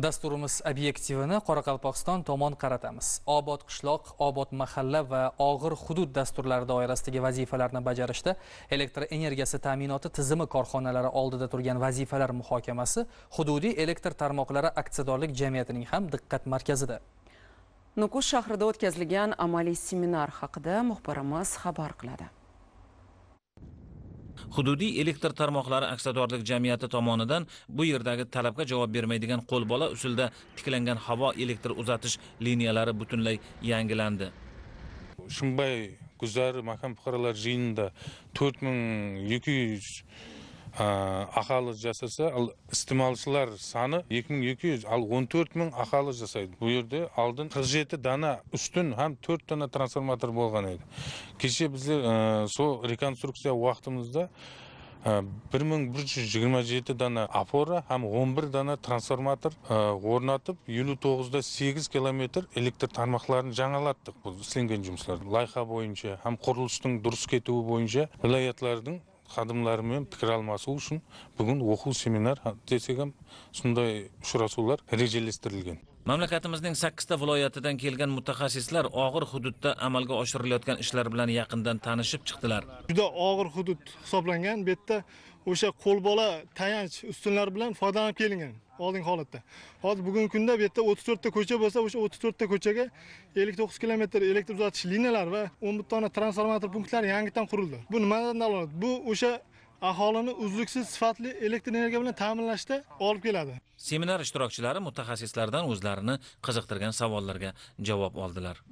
Dasturimiz obyektivini Qoraqalpog'iston tomon qaratamiz. Obod qishloq, obod mahalla va og'ir hudud dasturlari doirasidagi vazifalarni bajarishda elektr energiyasi ta'minoti tizimi korxonalari oldida turgan vazifalar muhokamasi hududiy elektr tarmoqlari aksiyadorlik jamiyatining ham diqqat markazida. Nukus shahrida o'tkazilgan amaliy seminar haqida muxbirimiz xabar qiladi. hududiy elektr tarmoqlari aksiyadorlik jamiyati tomonidan bu yerdagi talabga javob bermaydigan qo'lbola usulda tiklangan havo elektr uzatish liniyalari butunlay yangilandi shumbay guzar makam fuqarolar yig'inida to'rt ming ақалы жасаса ал істемалшылар саны 2200 ал 14000 ақалы жасайды бұл жерде алдын 47 дана үстін һәм 4 дана трансформатор болған еді кеше бізде сол реконструкция уақытымызда бір мың бір жүз жиырма жеті дана опора һәм он бір дана трансформатор орнатып елу да сегіз километр электр тармақларын жаңалаттық бұл істелген жұмыстар лайха бойынша һәм құрылыстың дұрыс кетуі бойынша вилаятлардың қадымларымен пікір алмасу үшін бүгін оқу семинар десек сондай ұшырасулар ережелестірілген mamlakatimizning sakkizta viloyatidan kelgan mutaxassislar og'ir hududda amalga oshirilayotgan ishlar bilan yaqindan tanishib chiqdilar juda og'ir hudud hisoblangan bu yerda o'sha qo'lbola tayanch ustunlar bilan foydalanib kelingan oldingi holatda hozir bugungi kunda bu yerda o'ttiz to'rtta ko'cha bo'lsa o'sha o'ttiz to'rtta ko'chaga ellik to'qqiz kilometr elektr uzatish liniyalari va o'n dona transformator punktlari yangitdan qurildi bu nimadan dalolat bu o'sha aholini uzluksiz sifatli elektr energiya bilan ta'minlashda olib keladi seminar ishtirokchilari mutaxassislardan o'zlarini qiziqtirgan savollarga javob oldilar